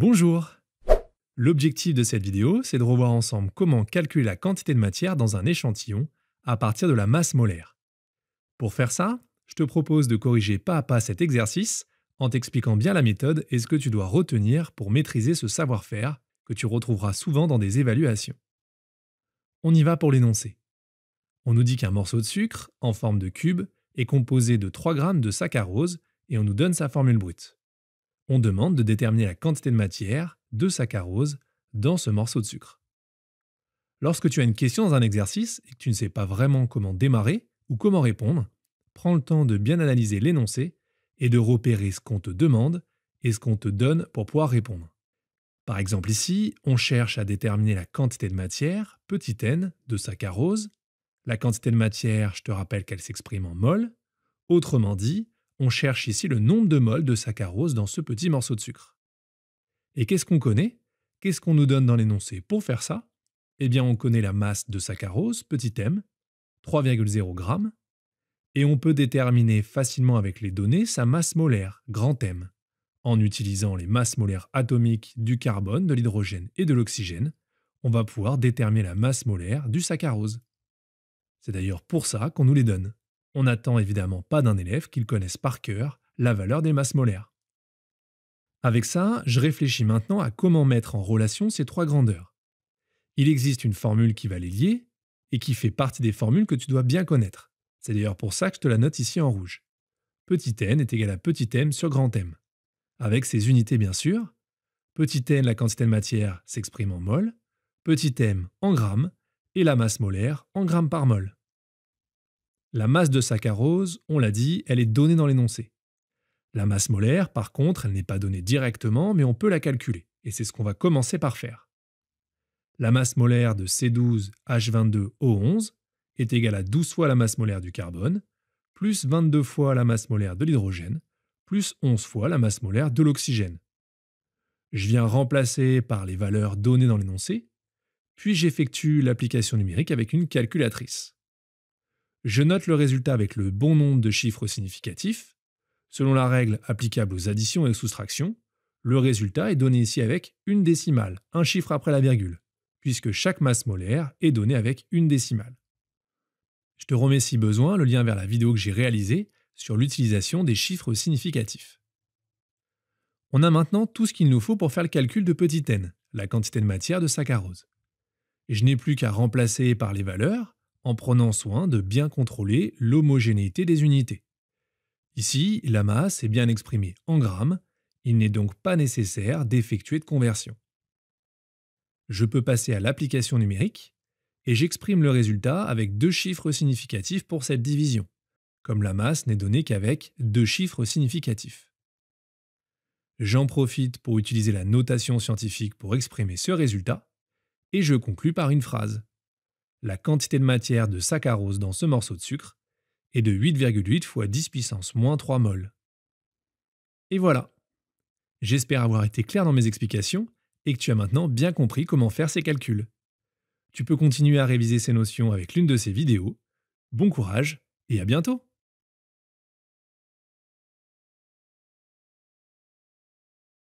Bonjour L'objectif de cette vidéo, c'est de revoir ensemble comment calculer la quantité de matière dans un échantillon à partir de la masse molaire. Pour faire ça, je te propose de corriger pas à pas cet exercice en t'expliquant bien la méthode et ce que tu dois retenir pour maîtriser ce savoir-faire que tu retrouveras souvent dans des évaluations. On y va pour l'énoncé. On nous dit qu'un morceau de sucre, en forme de cube, est composé de 3 g de saccharose et on nous donne sa formule brute. On demande de déterminer la quantité de matière, de saccharose, dans ce morceau de sucre. Lorsque tu as une question dans un exercice et que tu ne sais pas vraiment comment démarrer ou comment répondre, prends le temps de bien analyser l'énoncé et de repérer ce qu'on te demande et ce qu'on te donne pour pouvoir répondre. Par exemple ici, on cherche à déterminer la quantité de matière, petit n, de saccharose. La quantité de matière, je te rappelle qu'elle s'exprime en mol. Autrement dit, on cherche ici le nombre de moles de saccharose dans ce petit morceau de sucre. Et qu'est-ce qu'on connaît Qu'est-ce qu'on nous donne dans l'énoncé pour faire ça Eh bien, on connaît la masse de saccharose, petit m, 3,0 g, et on peut déterminer facilement avec les données sa masse molaire, grand M, en utilisant les masses molaires atomiques du carbone, de l'hydrogène et de l'oxygène, on va pouvoir déterminer la masse molaire du saccharose. C'est d'ailleurs pour ça qu'on nous les donne on n'attend évidemment pas d'un élève qu'il connaisse par cœur la valeur des masses molaires. Avec ça, je réfléchis maintenant à comment mettre en relation ces trois grandeurs. Il existe une formule qui va les lier et qui fait partie des formules que tu dois bien connaître. C'est d'ailleurs pour ça que je te la note ici en rouge. Petit n est égal à petit m sur grand m. Avec ses unités bien sûr, petit n, la quantité de matière, s'exprime en mol, petit m en grammes et la masse molaire en grammes par mol. La masse de saccharose, on l'a dit, elle est donnée dans l'énoncé. La masse molaire, par contre, elle n'est pas donnée directement, mais on peut la calculer, et c'est ce qu'on va commencer par faire. La masse molaire de C12H22O11 est égale à 12 fois la masse molaire du carbone, plus 22 fois la masse molaire de l'hydrogène, plus 11 fois la masse molaire de l'oxygène. Je viens remplacer par les valeurs données dans l'énoncé, puis j'effectue l'application numérique avec une calculatrice je note le résultat avec le bon nombre de chiffres significatifs. Selon la règle applicable aux additions et aux soustractions, le résultat est donné ici avec une décimale, un chiffre après la virgule, puisque chaque masse molaire est donnée avec une décimale. Je te remets si besoin le lien vers la vidéo que j'ai réalisée sur l'utilisation des chiffres significatifs. On a maintenant tout ce qu'il nous faut pour faire le calcul de petit n, la quantité de matière de saccharose. Et je n'ai plus qu'à remplacer par les valeurs en prenant soin de bien contrôler l'homogénéité des unités. Ici, la masse est bien exprimée en grammes, il n'est donc pas nécessaire d'effectuer de conversion. Je peux passer à l'application numérique, et j'exprime le résultat avec deux chiffres significatifs pour cette division, comme la masse n'est donnée qu'avec deux chiffres significatifs. J'en profite pour utiliser la notation scientifique pour exprimer ce résultat, et je conclus par une phrase la quantité de matière de saccharose dans ce morceau de sucre est de 8,8 fois 10 puissance moins 3 mol. Et voilà. J'espère avoir été clair dans mes explications et que tu as maintenant bien compris comment faire ces calculs. Tu peux continuer à réviser ces notions avec l'une de ces vidéos. Bon courage et à bientôt